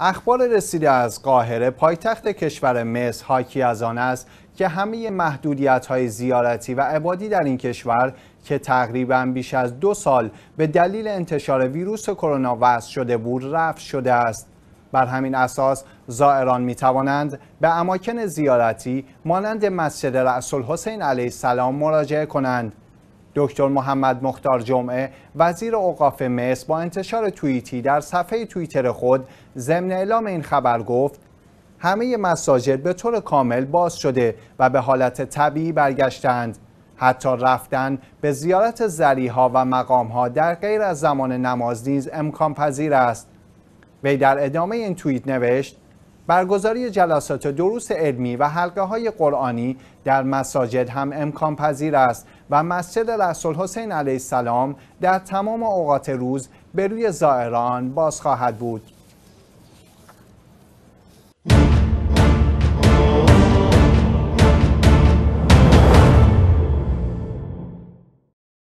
اخبار رسیده از قاهره پایتخت کشور مصر حاکی از آن است که همه محدودیت های زیارتی و عبادی در این کشور که تقریبا بیش از دو سال به دلیل انتشار ویروس کرونا وضع شده بود رفت شده است بر همین اساس زائران می توانند به اماکن زیارتی مانند مسجد رسول حسین علیه السلام مراجعه کنند دکتر محمد مختار جمعه وزیر اوقاف مصر با انتشار توییتی در صفحه توییتر خود ضمن اعلام این خبر گفت همه مساجد به طور کامل باز شده و به حالت طبیعی برگشتند حتی رفتن به زیارت زریها و مقامها در غیر از زمان نماز نیز امکان پذیر است وی در ادامه این توییت نوشت برگزاری جلسات دروس علمی و حلقه های قرآنی در مساجد هم امکان پذیر است و مسجد رسول حسین علیه السلام در تمام اوقات روز به روی زائران باز خواهد بود.